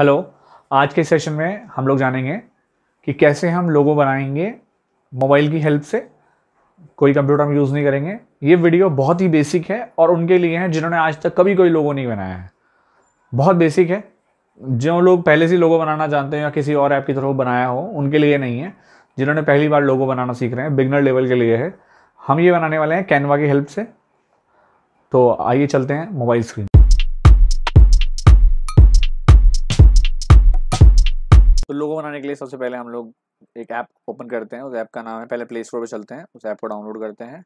hello आज के session में हम लोग जानेंगे कि कैसे हम लोगो बनाएंगे मोबाइल की हेल्प से कोई कंप्यूटर हम यूज़ नहीं करेंगे ये वीडियो बहुत ही बेसिक है और उनके लिए है जिन्होंने आज तक कभी कोई लोगो नहीं बनाया है बहुत बेसिक है जो लोग पहले से लोगो बनाना जानते हैं या किसी और ऐप की तरफ बनाया हो उनके लिए नहीं है जिन्होंने पहली बार लोगो बनाना सीख रहे हैं बिगनर लेवल के लिए है हम ये बनाने वाले हैं कैनवा की हेल्प से तो आइए चलते हैं मोबाइल स्क्रीन तो लोगो बनाने के लिए सबसे पहले हम लोग एक ऐप ओपन करते हैं उस ऐप का नाम है पहले प्ले स्टोर पर चलते हैं उस ऐप को डाउनलोड करते हैं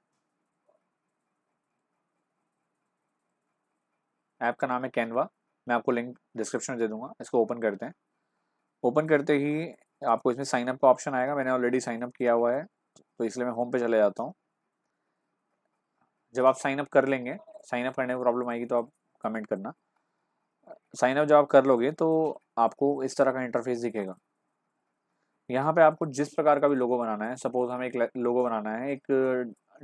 ऐप का नाम है कैनवा मैं आपको लिंक डिस्क्रिप्शन में दे दूंगा इसको ओपन करते हैं ओपन करते ही आपको इसमें साइनअप का ऑप्शन आएगा मैंने ऑलरेडी साइनअप किया हुआ है तो इसलिए मैं होम पे चले जाता हूँ जब आप साइनअप कर लेंगे साइनअप करने में प्रॉब्लम आएगी तो आप कमेंट करना साइनअप जब आप कर लोगे तो आपको इस तरह का इंटरफेस दिखेगा यहाँ पे आपको जिस प्रकार का भी लोगो बनाना है सपोज हमें एक लोगो बनाना है एक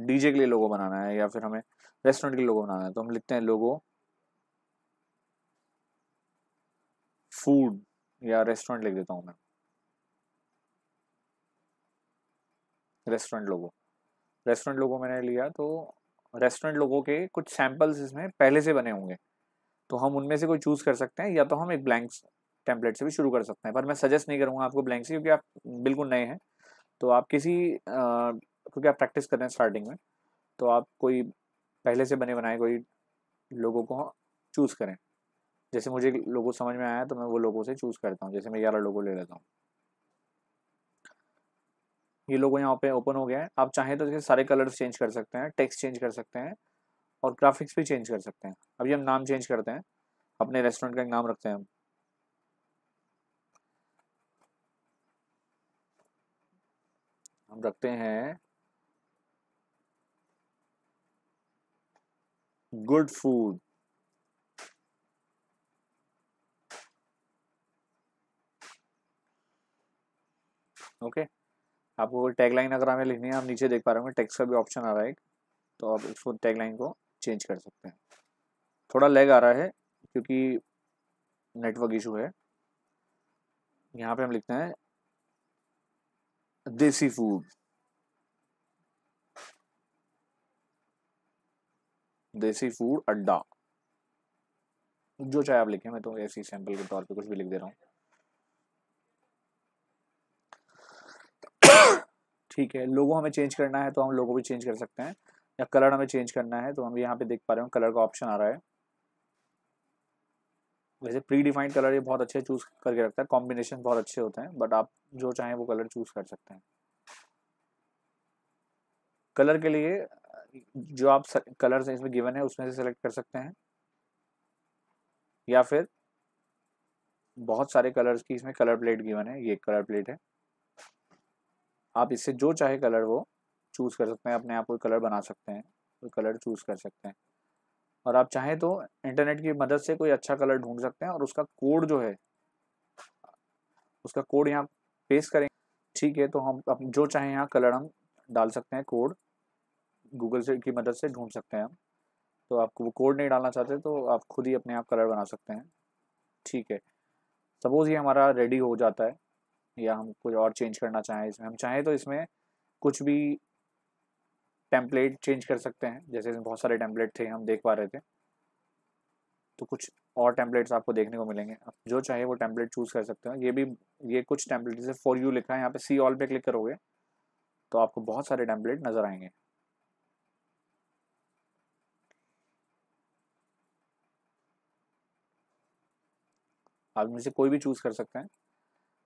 डीजे के लिए लोगो बनाना है या फिर हमें रेस्टोरेंट के लिए लोगो बनाना है तो हम लिखते हैं लोगो फूड या रेस्टोरेंट लिख देता हूँ मैं रेस्टोरेंट लोगो रेस्टोरेंट लोगो मैंने लिया तो रेस्टोरेंट लोगों के कुछ सैंपल्स इसमें पहले से बने होंगे तो हम उनमें से कोई चूज़ कर सकते हैं या तो हम एक ब्लैंक टेम्पलेट से भी शुरू कर सकते हैं पर मैं सजेस्ट नहीं करूँगा आपको ब्लैंक से क्योंकि आप बिल्कुल नए हैं तो आप किसी क्योंकि आप प्रैक्टिस कर रहे हैं स्टार्टिंग में तो आप कोई पहले से बने बनाए कोई लोगों को चूज़ करें जैसे मुझे लोगों समझ में आया तो मैं वो लोगों से चूज़ करता हूँ जैसे मैं ग्यारह लोगों ले लेता हूँ ये लोगो यहाँ पे ओपन हो गया है आप चाहें तो जैसे सारे कलर्स चेंज कर सकते हैं टेक्स्ट चेंज कर सकते हैं और ग्राफिक्स भी चेंज कर सकते हैं अभी हम नाम चेंज करते हैं अपने रेस्टोरेंट का एक नाम रखते हैं हम हम रखते हैं गुड फूड ओके आपको टैगलाइन अगर हमें लिखनी है आप नीचे देख पा रहे होंगे टेक्स्ट का भी ऑप्शन आ रहा है तो आप इसको टैगलाइन को चेंज कर सकते हैं थोड़ा लेग आ रहा है क्योंकि नेटवर्क इशू है यहाँ पे हम लिखते हैं देसी फूड देसी फूड अड्डा जो चाहे आप लिखे मैं तो ऐसी सैंपल के तौर पे कुछ भी लिख दे रहा हूँ ठीक है लोगों हमें चेंज करना है तो हम लोगों भी चेंज कर सकते हैं या कलर हमें चेंज करना है तो हम यहाँ पे देख पा रहे हो कलर का ऑप्शन आ रहा है वैसे प्री डिफाइंड कलर ये बहुत अच्छे चूज़ करके रखता है कॉम्बिनेशन बहुत अच्छे होते हैं बट आप जो चाहें वो कलर चूज़ कर सकते हैं कलर के लिए जो आप कलर इसमें गिवन है उसमें से सेलेक्ट कर सकते हैं या फिर बहुत सारे कलर्स की इसमें कलर प्लेट गिवन है ये कलर प्लेट है आप इससे जो चाहे कलर वो चूज़ कर सकते हैं अपने आप कोई कलर बना सकते हैं कोई कलर चूज़ कर सकते हैं और आप चाहें तो इंटरनेट की मदद से कोई अच्छा कलर ढूंढ सकते हैं और उसका कोड जो है उसका कोड यहाँ पेश करेंगे ठीक है तो हम जो चाहें यहाँ कलर हम डाल सकते हैं कोड गूगल से की मदद से ढूंढ सकते हैं हम तो आपको वो कोड नहीं डालना चाहते तो आप खुद ही अपने आप कलर बना सकते हैं ठीक है सपोज़ ये हमारा रेडी हो जाता है या हम कुछ और चेंज करना चाहें इसमें हम चाहें तो इसमें कुछ भी टेम्पलेट चेंज कर सकते हैं जैसे इसमें बहुत सारे टेम्पलेट थे हम देख पा रहे थे तो कुछ और टेम्पलेट्स आपको देखने को मिलेंगे आप जो चाहे वो टेम्पलेट चूज़ कर सकते हो ये भी ये कुछ टेम्पलेट जैसे फॉर यू लिखा है यहाँ पे सी ऑल पे क्लिक करोगे तो आपको बहुत सारे टेम्पलेट नज़र आएंगे आप में से कोई भी चूज़ कर सकते हैं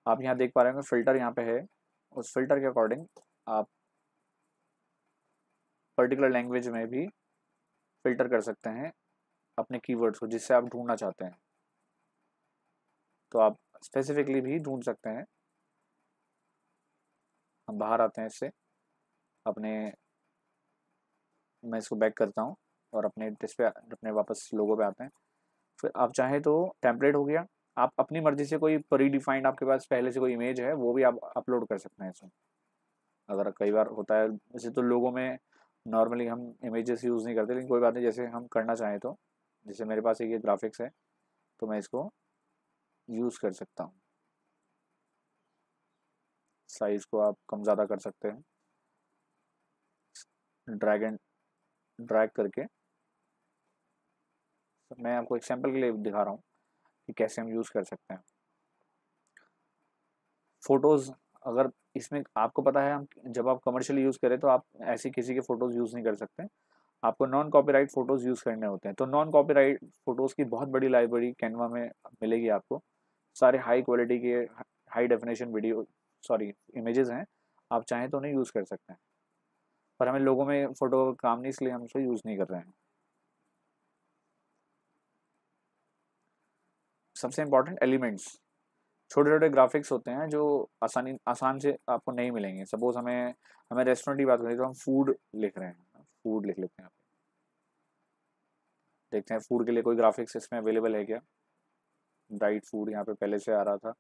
आप यहाँ देख पा रहे हैं फिल्टर यहाँ पे है उस फिल्टर के अकॉर्डिंग आप पर्टिकुलर लैंग्वेज में भी फिल्टर कर सकते हैं अपने कीवर्ड्स को जिससे आप ढूंढना चाहते हैं तो आप स्पेसिफिकली भी ढूंढ सकते हैं हम बाहर आते हैं इससे अपने मैं इसको बैक करता हूँ और अपने डिस्प्ले अपने वापस लोगों पे आते हैं फिर आप चाहें तो टेम्पलेट हो गया आप अपनी मर्जी से कोई प्री डिफाइंड आपके पास पहले से कोई इमेज है वो भी आप अपलोड कर सकते हैं इसमें अगर कई बार होता है वैसे तो लोगों में नॉर्मली हम इमेजेस यूज़ नहीं करते लेकिन कोई बात नहीं जैसे हम करना चाहें तो जैसे मेरे पास एक ये ग्राफिक्स है तो मैं इसको यूज़ कर सकता हूँ साइज़ को आप कम ज़्यादा कर सकते हैं ड्रैग एंड ड्रैग करके तो मैं आपको एग्जाम्पल के लिए दिखा रहा हूँ कि कैसे हम यूज़ कर सकते हैं फ़ोटोज़ अगर इसमें आपको पता है हम जब आप कमर्शियल यूज़ करें तो आप ऐसी किसी के फ़ोटोज़ यूज़ नहीं कर सकते आपको नॉन कॉपीराइट फ़ोटोज़ यूज़ करने होते हैं तो नॉन कॉपीराइट फ़ोटोज़ की बहुत बड़ी लाइब्रेरी कैनवा में मिलेगी आपको सारे हाई क्वालिटी के high definition video sorry images हैं आप चाहें तो उन्हें यूज़ कर सकते हैं पर हमें लोगों में फ़ोटो काम नहीं इसलिए हम उसको यूज़ नहीं कर रहे हैं सबसे इम्पॉर्टेंट एलिमेंट्स छोटे छोटे ग्राफिक्स होते हैं जो आसानी आसान से आपको नहीं मिलेंगे सपोज हमें हमें रेस्टोरेंट की बात करें तो हम फूड लिख रहे हैं फूड लिख लेते हैं देखते हैं फूड के लिए कोई ग्राफिक्स इसमें अवेलेबल है क्या डाइट फूड यहाँ पे पहले से आ रहा था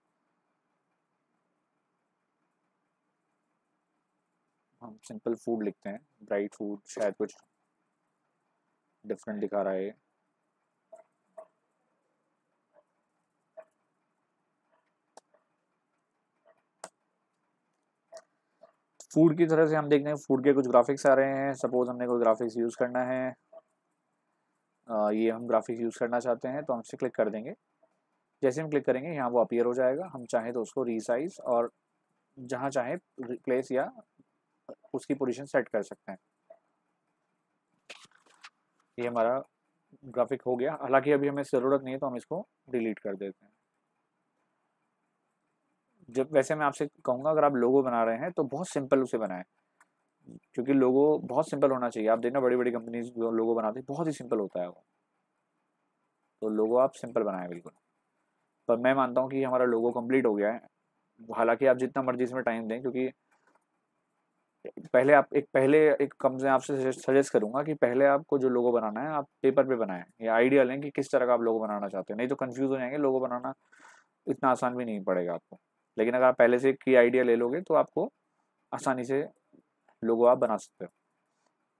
हम सिंपल फूड लिखते हैं ब्राइट फूड शायद कुछ डिफरेंट दिखा रहा है फूड की तरह से हम देखते हैं फूड के कुछ ग्राफिक्स आ रहे हैं सपोज हमने कोई ग्राफिक्स यूज़ करना है आ, ये हम ग्राफिक्स यूज़ करना चाहते हैं तो हम इसे क्लिक कर देंगे जैसे हम क्लिक करेंगे यहाँ वो अपीयर हो जाएगा हम चाहें तो उसको रीसाइज और जहाँ चाहें प्लेस या उसकी पोजिशन सेट कर सकते हैं ये हमारा ग्राफिक हो गया हालांकि अभी हमें ज़रूरत नहीं है तो हम इसको डिलीट कर देते हैं जब वैसे मैं आपसे कहूँगा अगर आप लोगो बना रहे हैं तो बहुत सिंपल उसे बनाएं क्योंकि लोगो बहुत सिंपल होना चाहिए आप देखना बड़ी बड़ी कंपनीज जो लोगो बनाते हैं बहुत ही सिंपल होता है वो तो लोगो आप सिंपल बनाएं बिल्कुल पर मैं मानता हूँ कि हमारा लोगो कम्प्लीट हो गया है हालांकि आप जितना मर्जी इसमें टाइम दें क्योंकि पहले आप एक पहले एक कम से आपसे सजेस्ट करूंगा कि पहले आपको जो लोगो बनाना है आप पेपर पे बनाएं या आइडिया लें कि किस तरह का आप लोगो बनाना चाहते हैं नहीं तो कंफ्यूज हो जाएंगे लोगो बनाना इतना आसान भी नहीं पड़ेगा आपको लेकिन अगर आप पहले से की आइडिया ले लोगे तो आपको आसानी से लोगो आप बना सकते हो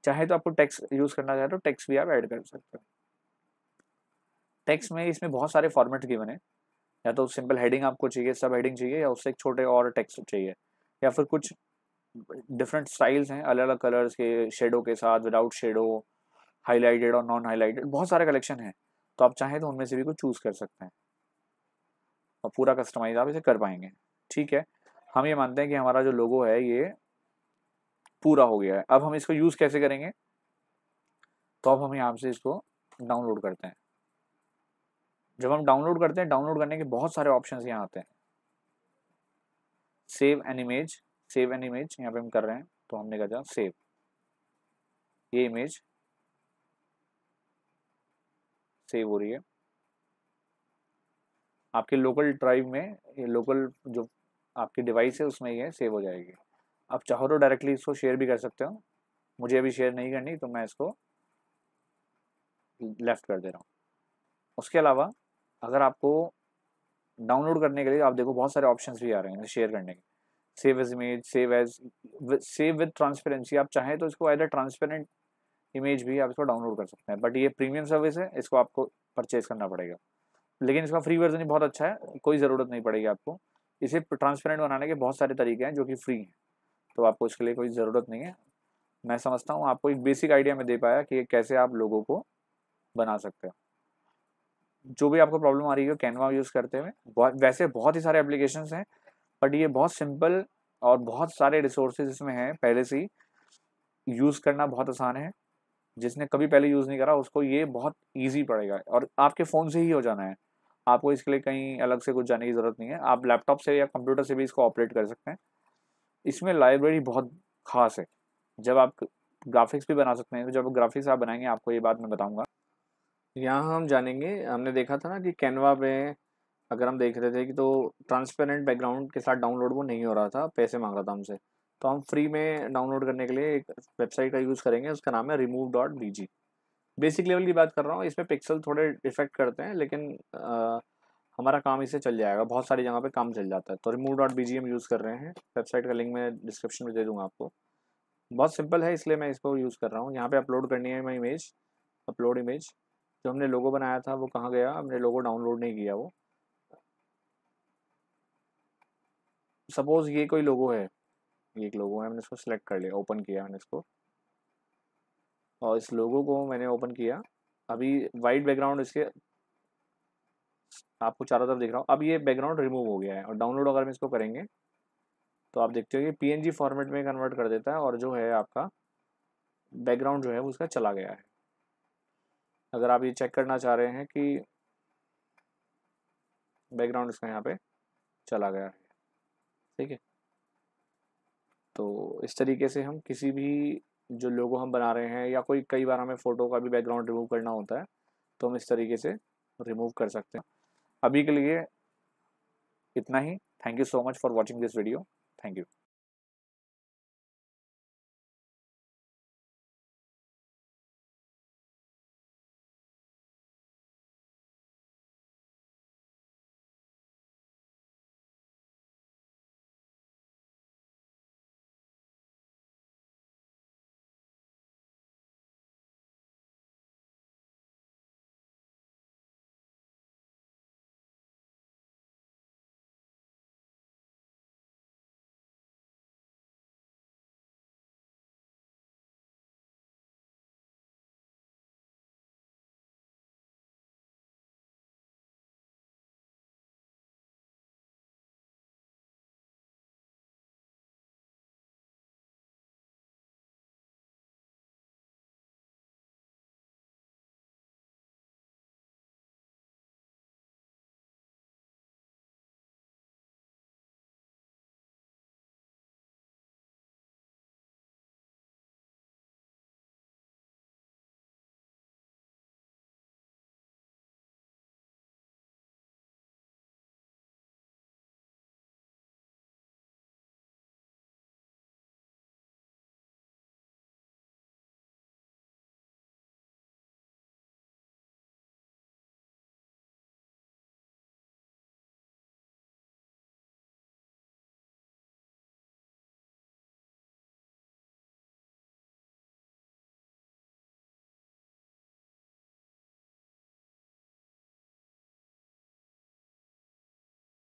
चाहे तो आपको टैक्स यूज़ करना चाहे तो टैक्स भी आप ऐड कर सकते हो टैक्स में इसमें बहुत सारे फॉर्मेट गिवन है या तो सिंपल हेडिंग आपको चाहिए सब हेडिंग चाहिए या उससे एक छोटे और टैक्स चाहिए या फिर कुछ डिफरेंट स्टाइल्स हैं अलग अलग कलर्स के शेडो के साथ विदाउट शेडो हाईलाइटेड और नॉन हाईलाइटेड बहुत सारे कलेक्शन हैं तो आप चाहें तो उनमें से भी कुछ चूज़ कर सकते हैं और पूरा कस्टमाइज आप इसे कर पाएंगे ठीक है हम ये मानते हैं कि हमारा जो लोगो है ये पूरा हो गया है अब हम इसको यूज़ कैसे करेंगे तो अब हम यहाँ से इसको डाउनलोड करते हैं जब हम डाउनलोड करते हैं डाउनलोड करने के बहुत सारे ऑप्शन यहाँ आते हैं save an image save an image यहाँ पे हम कर रहे हैं तो हमने कहा सेव ये इमेज सेव हो रही है आपके लोकल ड्राइव में ये लोकल जो आपकी डिवाइस है उसमें ये सेव हो जाएगी आप चाहो तो डायरेक्टली इसको शेयर भी कर सकते हो मुझे अभी शेयर नहीं करनी तो मैं इसको लेफ़्ट कर दे रहा हूँ उसके अलावा अगर आपको डाउनलोड करने के लिए आप देखो बहुत सारे ऑप्शंस भी आ रहे हैं शेयर करने के save as image save as save with transparency आप चाहें तो इसको एज ट्रांसपेरेंट इमेज भी आप इसको डाउनलोड कर सकते हैं बट ये प्रीमियम सर्विस है इसको आपको परचेज करना पड़ेगा लेकिन इसका फ्री वर्जन ही बहुत अच्छा है कोई ज़रूरत नहीं पड़ेगी आपको इसे ट्रांसपेरेंट बनाने के बहुत सारे तरीके हैं जो कि फ्री हैं तो आपको इसके लिए कोई ज़रूरत नहीं है मैं समझता हूँ आपको एक बेसिक आइडिया में दे पाया कि कैसे आप लोगों को बना सकते हो जो भी आपको प्रॉब्लम आ रही है कैनवा यूज़ करते हुए वैसे बहुत ही सारे एप्लीकेशन हैं बट ये बहुत सिंपल और बहुत सारे रिसोर्सेज इसमें हैं पहले से ही यूज़ करना बहुत आसान है जिसने कभी पहले यूज़ नहीं करा उसको ये बहुत ईजी पड़ेगा और आपके फ़ोन से ही हो जाना है आपको इसके लिए कहीं अलग से कुछ जाने की ज़रूरत नहीं है आप लैपटॉप से या कंप्यूटर से भी इसको ऑपरेट कर सकते हैं इसमें लाइब्रेरी बहुत खास है जब आप ग्राफिक्स भी बना सकते हैं तो जब ग्राफिक्स आप बनाएंगे आपको ये बात मैं बताऊँगा यहाँ हम जानेंगे हमने देखा था ना कि कैनवा पे अगर हम देख रहे थे कि तो ट्रांसपेरेंट बैकग्राउंड के साथ डाउनलोड वो नहीं हो रहा था पैसे मांग रहा था हमसे तो हम फ्री में डाउनलोड करने के लिए एक वेबसाइट का यूज़ करेंगे उसका नाम है remove dot B G basic level की बात कर रहा हूँ इसमें पिक्सल थोड़े डिफेक्ट करते हैं लेकिन आ, हमारा काम इसे चल जाएगा बहुत सारी जगह पे काम चल जाता है तो रिमूव डॉट बी यूज़ कर रहे हैं वेबसाइट का लिंक मैं डिस्क्रिप्शन में दे दूँगा आपको बहुत सिंपल है इसलिए मैं इसको यूज़ कर रहा हूँ यहाँ पे अपलोड करनी है मैं इमेज अपलोड इमेज जो हमने लोगो बनाया था वो कहाँ गया हमने लोगो डाउनलोड नहीं किया वो सपोज़ ये कोई लोगो है ये एक लोगो है मैंने इसको सेलेक्ट कर लिया ओपन किया मैंने इसको और इस लोगो को मैंने ओपन किया अभी वाइट बैकग्राउंड इसके आपको चारों तरफ दिख रहा हूँ अब ये बैकग्राउंड रिमूव हो गया है और डाउनलोड अगर हम इसको करेंगे तो आप देखते हो कि पी फॉर्मेट में कन्वर्ट कर देता है और जो है आपका बैकग्राउंड जो है वो उसका चला गया है अगर आप ये चेक करना चाह रहे हैं कि बैकग्राउंड इसका यहाँ पे चला गया है ठीक है तो इस तरीके से हम किसी भी जो लोगो हम बना रहे हैं या कोई कई बार हमें फ़ोटो का भी बैकग्राउंड रिमूव करना होता है तो हम इस तरीके से रिमूव कर सकते हैं अभी के लिए इतना ही thank you so much for watching this video thank you